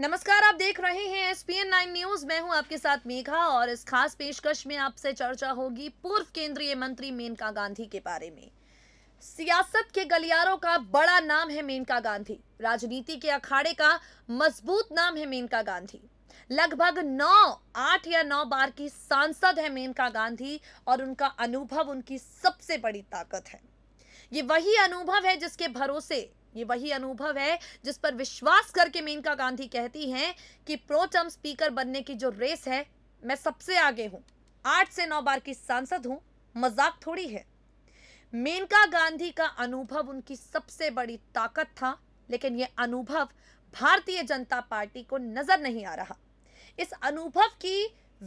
नमस्कार आप देख रहे हैं S P N nine news मैं हूं आपके साथ मेघा और इस खास पेशकश में आपसे चर्चा होगी पूर्व केंद्रीय मंत्री मेनका गांधी के बारे में सियासत के गलियारों का बड़ा नाम है मेनका गांधी राजनीति के अखाड़े का मजबूत नाम है मेनका गांधी लगभग नौ आठ या नौ बार की सांसद है मेनका गांधी और उनका अनुभव उनकी सबसे बड़ी ताकत है ये वही अनुभव है जिसके भरोसे ये वही अनुभव है जिस पर विश्वास करके मेनका गांधी कहती हैं कि प्रोटम स्पीकर बनने की जो रेस है मैं सबसे आगे हूं आठ से नौ बार की सांसद हूं मजाक थोड़ी है मेनका गांधी का अनुभव उनकी सबसे बड़ी ताकत था लेकिन यह अनुभव भारतीय जनता पार्टी को नजर नहीं आ रहा इस अनुभव की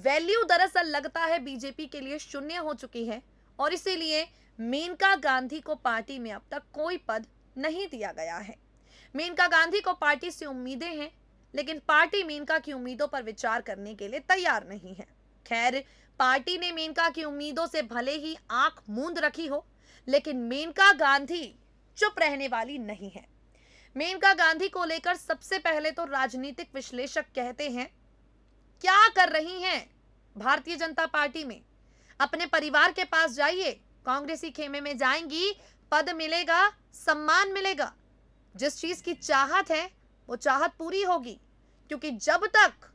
वैल्यू दरअसल लगता है बीजेपी के लिए शून्य हो चुकी है और इसीलिए मेनका गांधी को पार्टी में अब तक कोई पद नहीं दिया गया है मेनका गांधी को पार्टी से उम्मीदें हैं लेकिन पार्टी मेनका की उम्मीदों पर विचार करने के लिए तैयार नहीं है खैर पार्टी ने मेनका की उम्मीदों से भले ही आंख मूंद रखी हो लेकिन मेनका गांधी चुप रहने वाली नहीं है मेनका गांधी को लेकर सबसे पहले तो राजनीतिक विश्लेषक कहते हैं क्या कर रही हैं भारतीय जनता पार्टी में अपने परिवार के पास जाइए कांग्रेसी खेमे में जाएंगी पद मिलेगा सम्मान मिलेगा जिस चीज की चाहत है वो चाहत पूरी होगी क्योंकि जब तक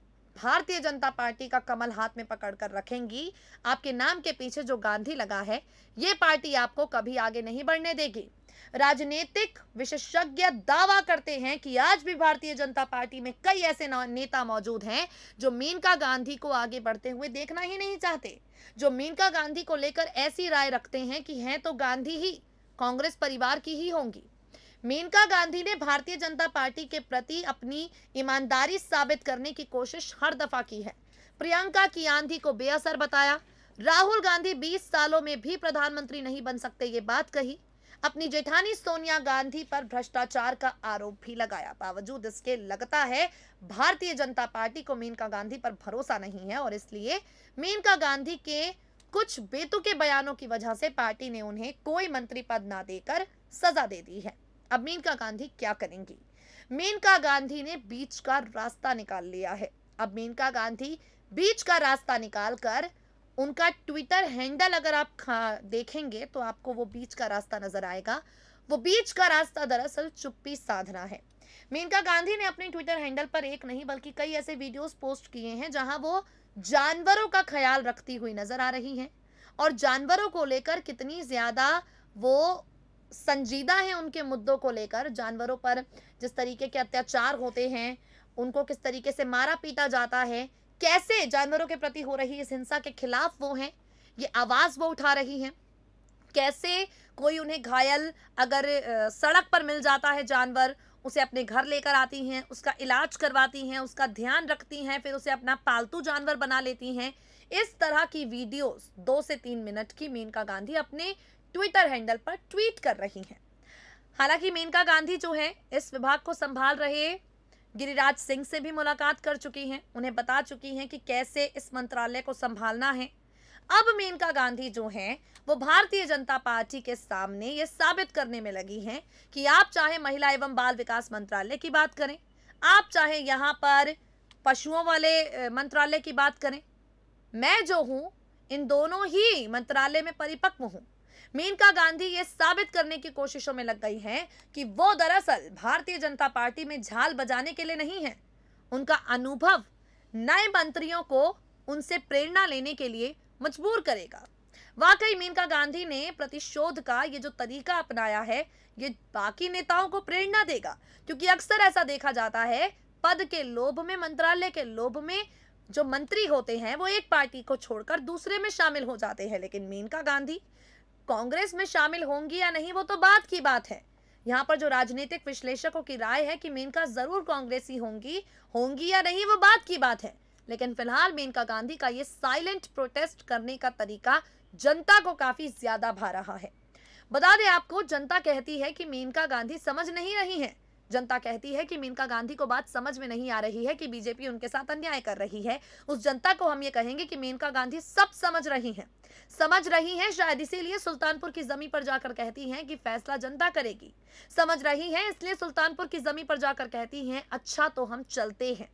भारतीय जनता पार्टी का कमल हाथ में पकड़ कर रखेंगी आपके नाम के पीछे जो गांधी लगा है ये पार्टी आपको कभी आगे नहीं बढ़ने देगी राजनीतिक विशेषज्ञ दावा करते हैं कि आज भी भारतीय जनता पार्टी में कई ऐसे नेता मौजूद हैं जो मेनका गांधी को आगे बढ़ते हुए देखना ही नहीं चाहते जो मेनका गांधी को लेकर ऐसी राय रखते हैं कि हैं तो गांधी ही कांग्रेस परिवार की ही होंगी मेनका गांधी ने भारतीय जनता पार्टी के प्रति अपनी ईमानदारी साबित करने की कोशिश हर दफा की है प्रियंका की आंधी को बेअसर बताया राहुल गांधी 20 सालों में भी प्रधानमंत्री नहीं बन सकते ये बात कही अपनी जेठानी सोनिया गांधी पर भ्रष्टाचार का आरोप भी लगाया बावजूद इसके लगता है भारतीय जनता पार्टी को मेनका गांधी पर भरोसा नहीं है और इसलिए मेनका गांधी के कुछ बेतुके बयानों की वजह से पार्टी ने उन्हें कोई मंत्री पद ना देकर सजा दे दी है अब मेनका गांधी क्या करेंगी मेनका गांधी ने बीच का रास्ता निकाल लिया है अब मेनका गांधी बीच का रास्ता निकालकर उनका ट्विटर हैंडल अगर आप देखेंगे तो आपको वो बीच का रास्ता नजर आएगा वो बीच का रास्ता दरअसल चुप्पी साधना है मेनका गांधी ने अपने ट्विटर हैंडल पर एक नहीं बल्कि कई ऐसे वीडियोस पोस्ट किए हैं जहां वो जानवरों का ख्याल रखती हुई नजर आ रही हैं और जानवरों को लेकर कितनी ज़्यादा वो संजीदा हैं उनके मुद्दों को लेकर जानवरों पर जिस तरीके के अत्याचार होते हैं उनको किस तरीके से मारा पीटा जाता है कैसे जानवरों के प्रति हो रही इस हिंसा के खिलाफ वो हैं ये आवाज़ वो उठा रही हैं कैसे कोई उन्हें घायल अगर सड़क पर मिल जाता है जानवर उसे अपने घर लेकर आती हैं उसका इलाज करवाती हैं उसका ध्यान रखती हैं फिर उसे अपना पालतू जानवर बना लेती हैं इस तरह की वीडियोस दो से तीन मिनट की मेनका गांधी अपने ट्विटर हैंडल पर ट्वीट कर रही हैं हालांकि मेनका गांधी जो है इस विभाग को संभाल रहे गिरिराज सिंह से भी मुलाकात कर चुकी हैं उन्हें बता चुकी हैं कि कैसे इस मंत्रालय को संभालना है अब मेनका गांधी जो हैं वो भारतीय जनता पार्टी के सामने ये साबित करने में लगी हैं कि आप चाहे महिला एवं बाल विकास मंत्रालय की बात करें आप चाहे यहाँ पर पशुओं वाले मंत्रालय की बात करें मैं जो हूँ इन दोनों ही मंत्रालय में परिपक्व हूँ मेनका गांधी ये साबित करने की कोशिशों में लग गई हैं कि वो दरअसल भारतीय जनता पार्टी में झाल बजाने के लिए नहीं है उनका अनुभव नए मंत्रियों को उनसे प्रेरणा लेने के लिए मजबूर करेगा वाकई मेनका गांधी ने प्रतिशोध का ये जो तरीका अपनाया है ये बाकी नेताओं को प्रेरणा देगा क्योंकि अक्सर ऐसा देखा जाता है पद के लोभ में मंत्रालय के लोभ में जो मंत्री होते हैं वो एक पार्टी को छोड़कर दूसरे में शामिल हो जाते हैं लेकिन मेनका गांधी कांग्रेस में शामिल होंगी या नहीं वो तो बात की बात है यहाँ पर जो राजनीतिक विश्लेषकों की राय है कि मेनका जरूर कांग्रेस ही होंगी होंगी या नहीं वो बात की बात है लेकिन फिलहाल मेनका गांधी का ये साइलेंट प्रोटेस्ट करने का तरीका जनता को काफी ज्यादा भा रहा है बता दें आपको जनता कहती है कि मेनका गांधी समझ नहीं रही हैं जनता कहती है कि मेनका गांधी को बात समझ में नहीं आ रही है कि बीजेपी उनके साथ अन्याय कर रही है उस जनता को हम ये कहेंगे कि मेनका गांधी सब समझ रही हैं समझ रही हैं शायद इसीलिए सुल्तानपुर की जमी पर जाकर कहती हैं कि फैसला जनता करेगी समझ रही हैं इसलिए सुल्तानपुर की जमी पर जाकर कहती हैं अच्छा तो हम चलते हैं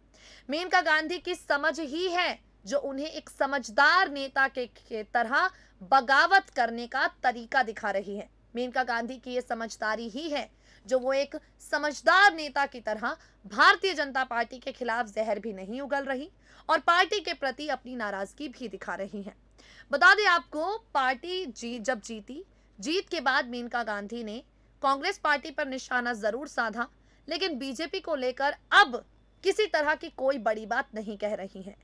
मेनका गांधी की समझ ही है जो उन्हें एक समझदार नेता के, के तरह बगावत करने का तरीका दिखा रही है मेनका गांधी की ये समझदारी ही है जो वो एक समझदार नेता की तरह भारतीय जनता पार्टी के खिलाफ जहर भी नहीं उगल रही और पार्टी के प्रति अपनी नाराजगी भी दिखा रही हैं बता दें आपको पार्टी जी जब जीती जीत के बाद मेनका गांधी ने कांग्रेस पार्टी पर निशाना जरूर साधा लेकिन बीजेपी को लेकर अब किसी तरह की कोई बड़ी बात नहीं कह रही हैं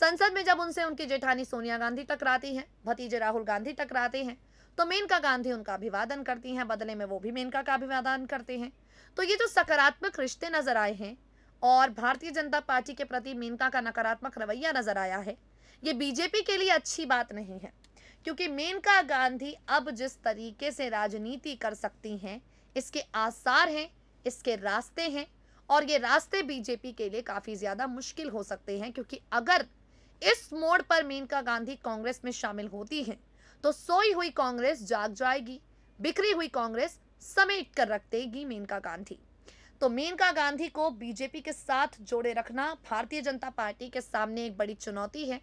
संसद में जब उनसे उनकी जेठानी सोनिया गांधी टकराती हैं भतीजे राहुल गांधी टकराते हैं तो मेनका गांधी उनका अभिवादन करती हैं बदले में वो भी मेनका का अभिवादन करते हैं तो ये जो सकारात्मक रिश्ते नजर आए हैं और भारतीय जनता पार्टी के प्रति मेनका का नकारात्मक रवैया नजर आया है ये बीजेपी के लिए अच्छी बात नहीं है क्योंकि मेनका गांधी अब जिस तरीके से राजनीति कर सकती हैं इसके आसार हैं इसके रास्ते हैं और ये रास्ते बीजेपी के लिए काफ़ी ज़्यादा मुश्किल हो सकते हैं क्योंकि अगर इस मोड़ पर मेनका गांधी कांग्रेस में शामिल होती हैं तो सोई हुई कांग्रेस जाग जाएगी बिखरी हुई कांग्रेस समेट कर रख देगी मेनका गांधी तो मेनका गांधी को बीजेपी के साथ जोड़े रखना भारतीय जनता पार्टी के सामने एक बड़ी चुनौती है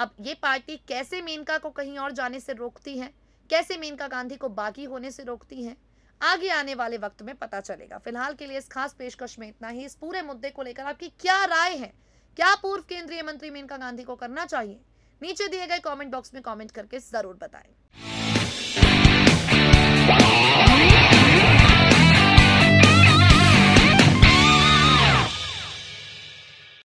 अब ये पार्टी कैसे मेनका को कहीं और जाने से रोकती है कैसे मेनका गांधी को बाकी होने से रोकती है आगे आने वाले वक्त में पता चलेगा फिलहाल के लिए इस खास पेशकश में इतना ही इस पूरे मुद्दे को लेकर आपकी क्या राय है क्या पूर्व केंद्रीय मंत्री मेनका गांधी को करना चाहिए नीचे दिए गए कॉमेंट बॉक्स में कॉमेंट करके जरूर बताएं